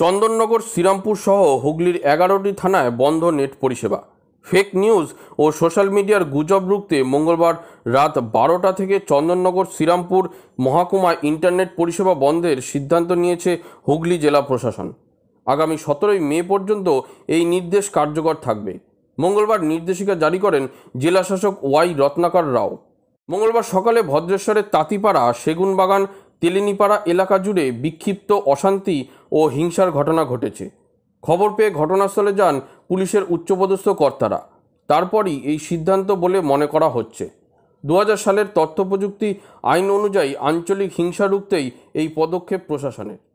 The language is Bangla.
চন্দননগর শ্রীরামপুর সহ হুগলির এগারোটি থানায় বন্ধ নেট পরিষেবা ফেক নিউজ ও সোশ্যাল মিডিয়ার গুজব রুখতে মঙ্গলবার রাত বারোটা থেকে চন্দননগর শ্রীরামপুর মহাকুমা ইন্টারনেট পরিষেবা বন্ধের সিদ্ধান্ত নিয়েছে হুগলি জেলা প্রশাসন আগামী সতেরোই মে পর্যন্ত এই নির্দেশ কার্যকর থাকবে মঙ্গলবার নির্দেশিকা জারি করেন জেলা শাসক ওয়াই রত্নাকর রাও মঙ্গলবার সকালে ভদ্রেশ্বরের তাঁতিপাড়া সেগুনবাগান তেলেনিপাড়া এলাকা জুড়ে বিক্ষিপ্ত অশান্তি ও হিংসার ঘটনা ঘটেছে খবর পেয়ে ঘটনাস্থলে যান পুলিশের উচ্চপদস্থ কর্তারা তারপরই এই সিদ্ধান্ত বলে মনে করা হচ্ছে দু সালের তথ্য প্রযুক্তি আইন অনুযায়ী আঞ্চলিক হিংসা রুখতেই এই পদক্ষেপ প্রশাসনের